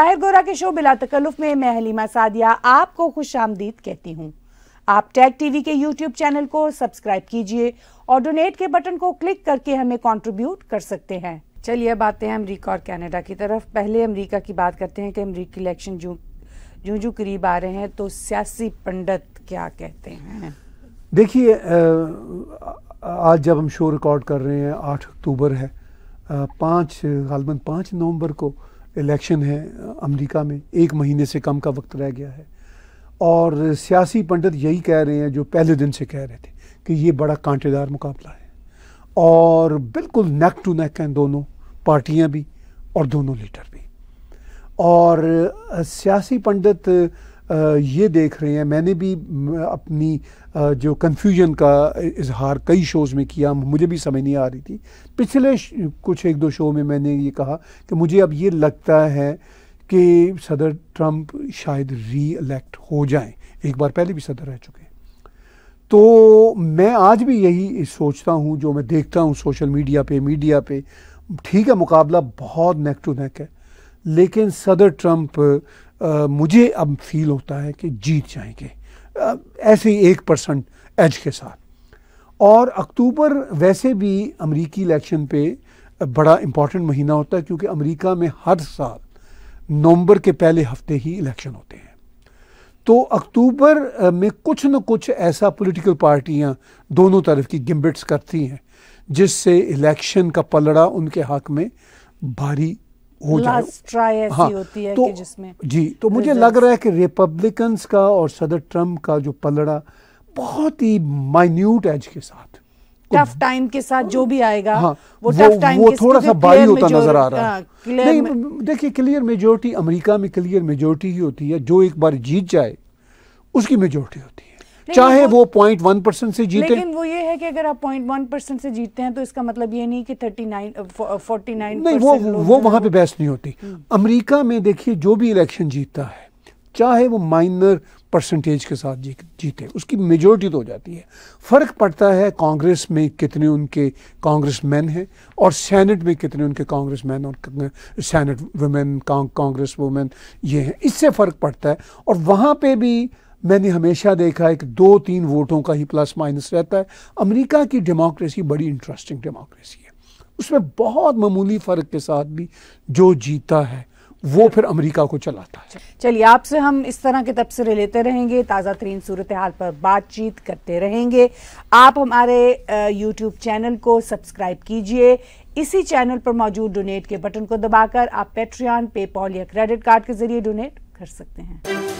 ताहिर गोरा के शो बिला तकल्लुफ में मैं हलीमा सादिया आपको खुश आमदीद कहती हूँ आप टैग टीवी के यूट्यूब चैनल को सब्सक्राइब कीजिए और डोनेट के बटन को क्लिक करके हमें कॉन्ट्रीब्यूट कर सकते हैं चलिए अब आते हैं अमरीका और कनाडा की तरफ पहले अमरीका की बात करते हैं कि अमरीकी इलेक्शन जो जो जो करीब आ रहे हैं तो सियासी पंडित क्या कहते हैं देखिए आज जब हम शो रिकॉर्ड कर रहे हैं आठ अक्टूबर है पाँच गालबन पाँच नवंबर को इलेक्शन है अमेरिका में एक महीने से कम का वक्त रह गया है और सियासी पंडित यही कह रहे हैं जो पहले दिन से कह रहे थे कि ये बड़ा कांटेदार मुकाबला है और बिल्कुल नेक टू नेक हैं दोनों पार्टियां भी और दोनों लीडर भी और सियासी पंडित ये देख रहे हैं मैंने भी अपनी जो कन्फ्यूजन का इजहार कई शोज़ में किया मुझे भी समझ नहीं आ रही थी पिछले कुछ एक दो शो में मैंने ये कहा कि मुझे अब ये लगता है कि सदर ट्रंप शायद री इलेक्ट हो जाएं एक बार पहले भी सदर रह चुके हैं तो मैं आज भी यही सोचता हूँ जो मैं देखता हूँ सोशल मीडिया पे मीडिया पे ठीक है मुकाबला बहुत नेक टू नेक है लेकिन सदर ट्रंप आ, मुझे अब फील होता है कि जीत जाएंगे ऐसे ही एक परसेंट एज के साथ और अक्टूबर वैसे भी अमरीकी इलेक्शन पे बड़ा इम्पॉर्टेंट महीना होता है क्योंकि अमेरिका में हर साल नवंबर के पहले हफ्ते ही इलेक्शन होते हैं तो अक्टूबर में कुछ न कुछ ऐसा पॉलिटिकल पार्टियां दोनों तरफ की गिम्बिट्स करती हैं जिससे इलेक्शन का पलड़ा उनके हक में भारी हो लास्ट ट्राई ऐसी हाँ, होती है तो, कि जिसमें जी तो मुझे लग रहा है कि रिपब्लिकन्स का और सदर ट्रम्प का जो पलड़ा बहुत ही माइन्यूट एज के साथ टफ तो टाइम के साथ जो भी आएगा हाँ, वो टफ टाइम वो थोड़ा सा बाई होता नजर आ रहा है हाँ, नहीं देखिए क्लियर मेजोरिटी अमेरिका में क्लियर मेजोरिटी ही होती है जो एक बार जीत जाए उसकी मेजोरिटी होती है चाहे वो पॉइंट वन परसेंट से जीते लेकिन वो ये है कि अगर आप पॉइंट वन परसेंट से जीतते हैं तो इसका मतलब ये नहीं कि थर्टी नाइन फोर्टी नाइन नहीं वो वो वहाँ पे बहस नहीं होती हम्म। अमेरिका में देखिए जो भी इलेक्शन जीतता है चाहे वो माइनर परसेंटेज के साथ जी, जीते उसकी मेजोरिटी तो हो जाती है फ़र्क पड़ता है कांग्रेस में कितने उनके कांग्रेस मैन हैं और सेनेट में कितने उनके कांग्रेस मैन और सेनेट वुमेन कांग्रेस वुमेन ये हैं इससे फ़र्क पड़ता है और वहाँ पे भी मैंने हमेशा देखा है कि दो तीन वोटों का ही प्लस माइनस रहता है अमेरिका की डेमोक्रेसी बड़ी इंटरेस्टिंग डेमोक्रेसी है उसमें बहुत मामूली फ़र्क के साथ भी जो जीता है वो फिर अमेरिका को चलाता है चलिए आपसे हम इस तरह के तबसरे लेते रहेंगे ताज़ा तरीन सूरत हाल पर बातचीत करते रहेंगे आप हमारे यूट्यूब चैनल को सब्सक्राइब कीजिए इसी चैनल पर मौजूद डोनेट के बटन को दबाकर आप पेट्रियन पेपॉल या क्रेडिट कार्ड के जरिए डोनेट कर सकते हैं